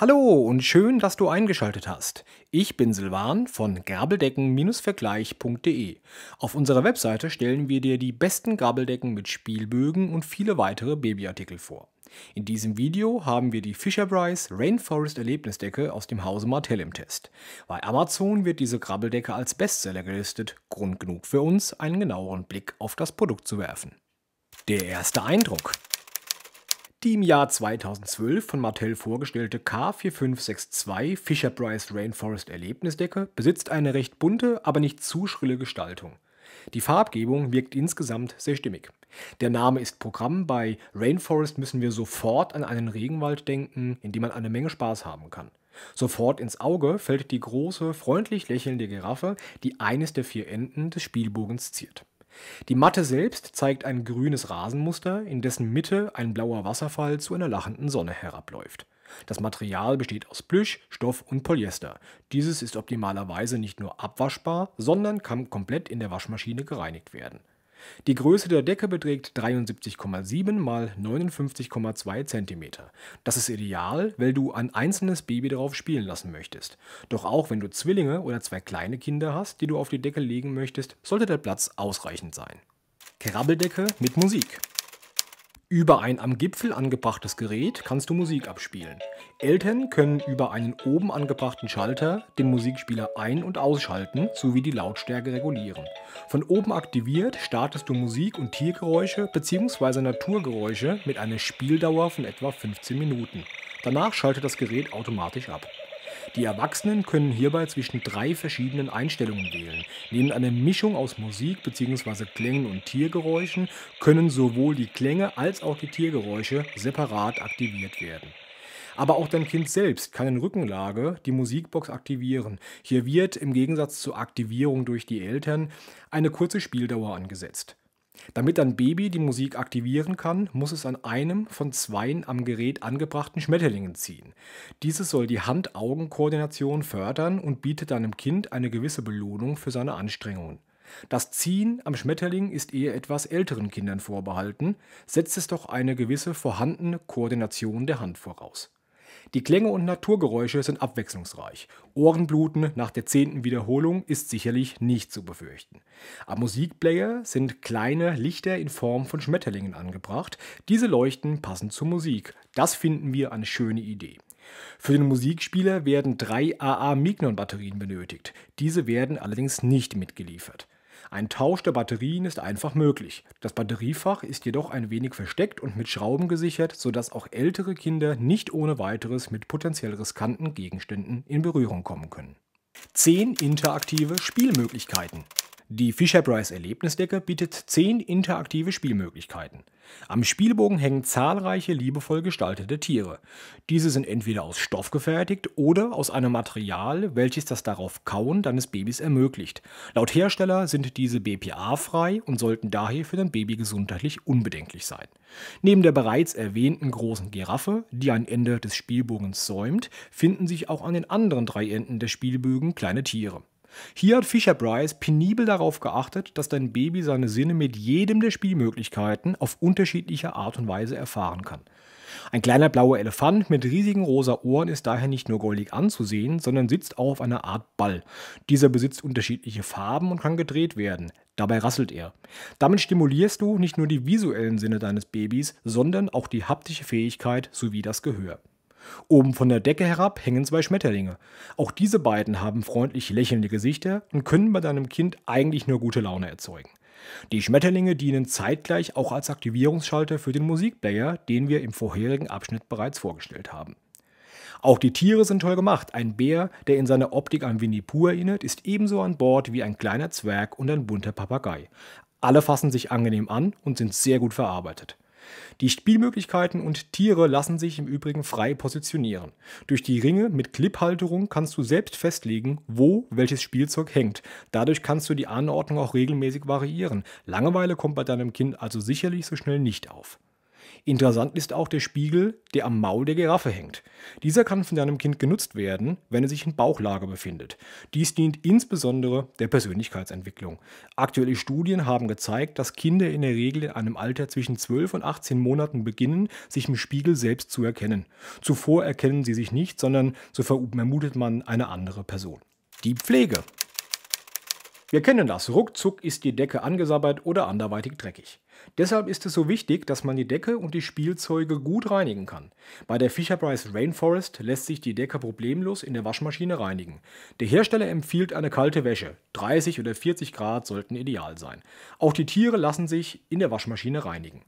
Hallo und schön, dass du eingeschaltet hast. Ich bin Silvan von Gabeldecken-vergleich.de. Auf unserer Webseite stellen wir dir die besten Gabeldecken mit Spielbögen und viele weitere Babyartikel vor. In diesem Video haben wir die Fisher-Price Rainforest Erlebnisdecke aus dem Hause Martell im Test. Bei Amazon wird diese Grabbeldecke als Bestseller gelistet. Grund genug für uns, einen genaueren Blick auf das Produkt zu werfen. Der erste Eindruck. Die im Jahr 2012 von Martell vorgestellte K4562 Fisher-Price Rainforest Erlebnisdecke besitzt eine recht bunte, aber nicht zu schrille Gestaltung. Die Farbgebung wirkt insgesamt sehr stimmig. Der Name ist Programm, bei Rainforest müssen wir sofort an einen Regenwald denken, in dem man eine Menge Spaß haben kann. Sofort ins Auge fällt die große, freundlich lächelnde Giraffe, die eines der vier Enden des Spielbogens ziert. Die Matte selbst zeigt ein grünes Rasenmuster, in dessen Mitte ein blauer Wasserfall zu einer lachenden Sonne herabläuft. Das Material besteht aus Plüsch, Stoff und Polyester. Dieses ist optimalerweise nicht nur abwaschbar, sondern kann komplett in der Waschmaschine gereinigt werden die Größe der Decke beträgt 73,7 x 59,2 cm. Das ist ideal, weil du ein einzelnes Baby darauf spielen lassen möchtest. Doch auch wenn du Zwillinge oder zwei kleine Kinder hast, die du auf die Decke legen möchtest, sollte der Platz ausreichend sein. Krabbeldecke mit Musik. Über ein am Gipfel angebrachtes Gerät kannst du Musik abspielen. Eltern können über einen oben angebrachten Schalter den Musikspieler ein- und ausschalten sowie die Lautstärke regulieren. Von oben aktiviert startest du Musik- und Tiergeräusche bzw. Naturgeräusche mit einer Spieldauer von etwa 15 Minuten. Danach schaltet das Gerät automatisch ab. Die Erwachsenen können hierbei zwischen drei verschiedenen Einstellungen wählen. Neben einer Mischung aus Musik bzw. Klängen und Tiergeräuschen können sowohl die Klänge als auch die Tiergeräusche separat aktiviert werden. Aber auch dein Kind selbst kann in Rückenlage die Musikbox aktivieren. Hier wird im Gegensatz zur Aktivierung durch die Eltern eine kurze Spieldauer angesetzt. Damit ein Baby die Musik aktivieren kann, muss es an einem von zwei am Gerät angebrachten Schmetterlingen ziehen. Dieses soll die Hand-Augen-Koordination fördern und bietet einem Kind eine gewisse Belohnung für seine Anstrengungen. Das Ziehen am Schmetterling ist eher etwas älteren Kindern vorbehalten, setzt es doch eine gewisse vorhandene Koordination der Hand voraus die Klänge und Naturgeräusche sind abwechslungsreich. Ohrenbluten nach der zehnten Wiederholung ist sicherlich nicht zu befürchten. Am Musikplayer sind kleine Lichter in Form von Schmetterlingen angebracht. Diese leuchten passend zur Musik. Das finden wir eine schöne Idee. Für den Musikspieler werden drei AA-Mignon-Batterien benötigt. Diese werden allerdings nicht mitgeliefert. Ein Tausch der Batterien ist einfach möglich. Das Batteriefach ist jedoch ein wenig versteckt und mit Schrauben gesichert, sodass auch ältere Kinder nicht ohne weiteres mit potenziell riskanten Gegenständen in Berührung kommen können. 10 interaktive Spielmöglichkeiten. Die Fisher-Price Erlebnisdecke bietet zehn interaktive Spielmöglichkeiten. Am Spielbogen hängen zahlreiche liebevoll gestaltete Tiere. Diese sind entweder aus Stoff gefertigt oder aus einem Material, welches das darauf Kauen deines Babys ermöglicht. Laut Hersteller sind diese BPA-frei und sollten daher für dein Baby gesundheitlich unbedenklich sein. Neben der bereits erwähnten großen Giraffe, die ein Ende des Spielbogens säumt, finden sich auch an den anderen drei Enden der Spielbögen kleine Tiere. Hier hat fisher Bryce penibel darauf geachtet, dass dein Baby seine Sinne mit jedem der Spielmöglichkeiten auf unterschiedliche Art und Weise erfahren kann. Ein kleiner blauer Elefant mit riesigen rosa Ohren ist daher nicht nur goldig anzusehen, sondern sitzt auch auf einer Art Ball. Dieser besitzt unterschiedliche Farben und kann gedreht werden. Dabei rasselt er. Damit stimulierst du nicht nur die visuellen Sinne deines Babys, sondern auch die haptische Fähigkeit sowie das Gehör. Oben von der Decke herab hängen zwei Schmetterlinge. Auch diese beiden haben freundlich lächelnde Gesichter und können bei deinem Kind eigentlich nur gute Laune erzeugen. Die Schmetterlinge dienen zeitgleich auch als Aktivierungsschalter für den Musikplayer, den wir im vorherigen Abschnitt bereits vorgestellt haben. Auch die Tiere sind toll gemacht. Ein Bär, der in seiner Optik an Winnie Pooh erinnert, ist ebenso an Bord wie ein kleiner Zwerg und ein bunter Papagei. Alle fassen sich angenehm an und sind sehr gut verarbeitet. Die Spielmöglichkeiten und Tiere lassen sich im Übrigen frei positionieren. Durch die Ringe mit Cliphalterung kannst du selbst festlegen, wo welches Spielzeug hängt. Dadurch kannst du die Anordnung auch regelmäßig variieren. Langeweile kommt bei deinem Kind also sicherlich so schnell nicht auf. Interessant ist auch der Spiegel, der am Maul der Giraffe hängt. Dieser kann von deinem Kind genutzt werden, wenn er sich in Bauchlage befindet. Dies dient insbesondere der Persönlichkeitsentwicklung. Aktuelle Studien haben gezeigt, dass Kinder in der Regel in einem Alter zwischen 12 und 18 Monaten beginnen, sich im Spiegel selbst zu erkennen. Zuvor erkennen sie sich nicht, sondern so vermutet man eine andere Person. Die Pflege. Wir kennen das. Ruckzuck ist die Decke angesabbert oder anderweitig dreckig. Deshalb ist es so wichtig, dass man die Decke und die Spielzeuge gut reinigen kann. Bei der Fisher-Price Rainforest lässt sich die Decke problemlos in der Waschmaschine reinigen. Der Hersteller empfiehlt eine kalte Wäsche. 30 oder 40 Grad sollten ideal sein. Auch die Tiere lassen sich in der Waschmaschine reinigen.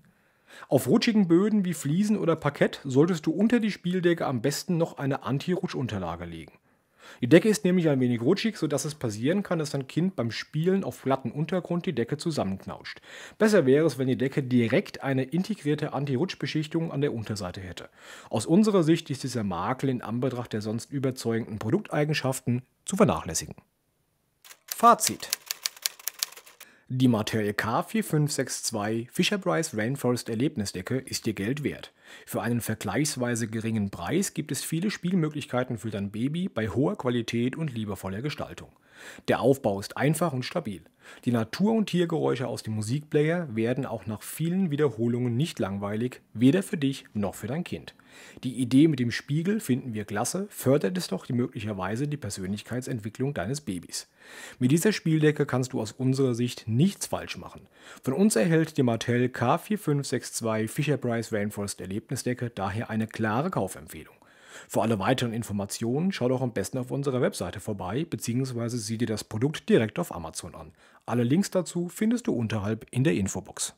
Auf rutschigen Böden wie Fliesen oder Parkett solltest du unter die Spieldecke am besten noch eine Anti-Rutschunterlage legen. Die Decke ist nämlich ein wenig rutschig, sodass es passieren kann, dass ein Kind beim Spielen auf glatten Untergrund die Decke zusammenknautscht. Besser wäre es, wenn die Decke direkt eine integrierte anti rutschbeschichtung an der Unterseite hätte. Aus unserer Sicht ist dieser Makel in Anbetracht der sonst überzeugenden Produkteigenschaften zu vernachlässigen. Fazit die Martell K4562 Fisher Price Rainforest Erlebnisdecke ist dir Geld wert. Für einen vergleichsweise geringen Preis gibt es viele Spielmöglichkeiten für dein Baby bei hoher Qualität und liebevoller Gestaltung. Der Aufbau ist einfach und stabil. Die Natur- und Tiergeräusche aus dem Musikplayer werden auch nach vielen Wiederholungen nicht langweilig, weder für dich noch für dein Kind. Die Idee mit dem Spiegel finden wir klasse, fördert es doch die möglicherweise die Persönlichkeitsentwicklung deines Babys. Mit dieser Spieldecke kannst du aus unserer Sicht nichts falsch machen. Von uns erhält die Martell K4562 Fisher Price Rainforest Erlebnisdecke daher eine klare Kaufempfehlung. Für alle weiteren Informationen schau doch am besten auf unserer Webseite vorbei bzw. sieh dir das Produkt direkt auf Amazon an. Alle Links dazu findest du unterhalb in der Infobox.